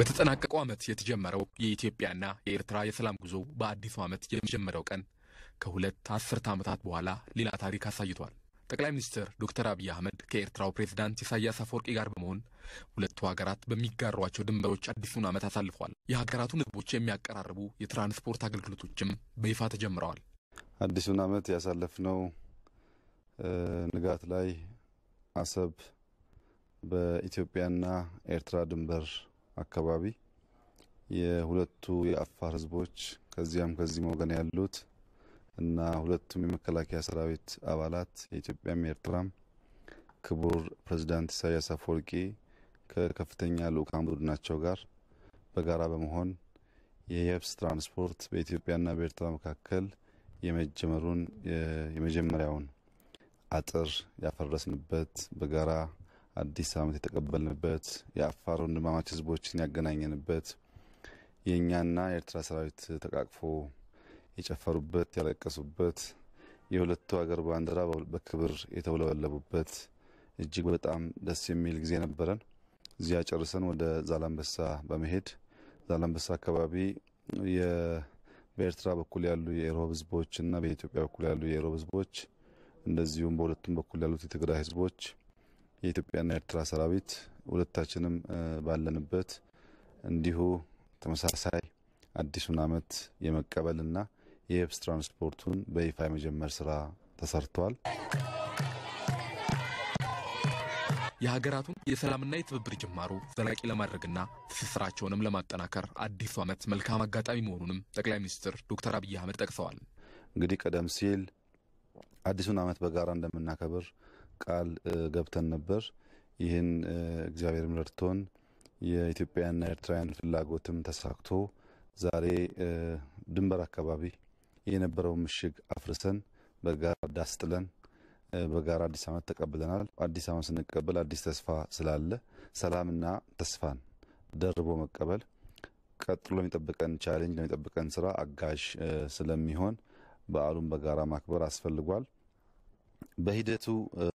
በተጠናቀቀው ዓመት የተጀመረው የኢትዮጵያና የኤርትራ የሰላም ጉዞ በአዲሱ ዓመት የመጀመሪያው ቀን ከሁለት አስርተ ዓመታት በኋላ ሌላ ታሪክ አሳይቷል። ጠቅላይ ሚኒስትር ዶክተር አብይ አህመድ ከኤርትራው ፕሬዝዳንት ኢሳያስ አፈወርቂ ጋር በመሆን ሁለቱ ሀገራት በሚጋሯቸው ድንበሮች አዲሱን ዓመት አሳልፏል። የሀገራቱን ህዝቦች የሚያቀራርቡ የትራንስፖርት አገልግሎቶችም በይፋ ተጀምረዋል። አዲሱን ዓመት ያሳለፍነው ንጋት ላይ አሰብ በኢትዮጵያና ኤርትራ ድንበር አካባቢ የሁለቱ የአፋር ህዝቦች ከዚያም ከዚህም ወገን ያሉት እና ሁለቱም የመከላከያ ሰራዊት አባላት የኢትዮጵያም የኤርትራም ክቡር ፕሬዚዳንት ኢሳያስ አፈወርቂ ከከፍተኛ ልኡካን ቡድናቸው ጋር በጋራ በመሆን የየብስ ትራንስፖርት በኢትዮጵያና በኤርትራ መካከል የመጀመሩን የመጀመሪያውን አጥር ያፈረስንበት በጋራ አዲስ ዓመት የተቀበልንበት የአፋር ወንድማማች ህዝቦችን ያገናኘንበት የእኛና የኤርትራ ሰራዊት ተቃቅፎ የጨፈሩበት ያለቀሱበት የሁለቱ ሀገር ባንዲራ በክብር የተውለበለቡበት እጅግ በጣም ደስ የሚል ጊዜ ነበረን። እዚያ ጨርሰን ወደ ዛላንበሳ በመሄድ ዛላንበሳ አካባቢ በኤርትራ በኩል ያሉ የኢሮብ ህዝቦች በኢትዮጵያ በኩል ያሉ የኢሮብ ህዝቦች እንደዚሁም በሁለቱም በኩል ያሉት የትግራይ ህዝቦች የኢትዮጵያና የኤርትራ ሰራዊት ሁለታችንም ባለንበት እንዲሁ ተመሳሳይ አዲሱን ዓመት የመቀበልና የየብስ ትራንስፖርቱን በይፋ የመጀመር ስራ ተሰርቷል። የሀገራቱን የሰላምና የትብብር ጅማሮ ዘላቂ ለማድረግና ትስስራቸውንም ለማጠናከር አዲሱ ዓመት መልካም አጋጣሚ መሆኑንም ጠቅላይ ሚኒስትር ዶክተር አብይ አህመድ ጠቅሰዋል። እንግዲህ ቀደም ሲል አዲሱን ዓመት በጋራ እንደምናከብር ቃል ገብተን ነበር። ይህን እግዚአብሔር ረድቶን የኢትዮጵያና ኤርትራውያን ፍላጎትም ተሳክቶ ዛሬ ድንበር አካባቢ የነበረው ምሽግ አፍርሰን በጋራ ዳስ ጥለን በጋራ አዲስ ዓመት ተቀብለናል። አዲስ ዓመት ስንቀበል አዲስ ተስፋ ስላለ ሰላምና ተስፋን ደርቦ መቀበል ቀጥሎ የሚጠብቀን ቻሌንጅ የሚጠብቀን ስራ አጋዥ ስለሚሆን በዓሉን በጋራ ማክበር አስፈልጓል። በሂደቱ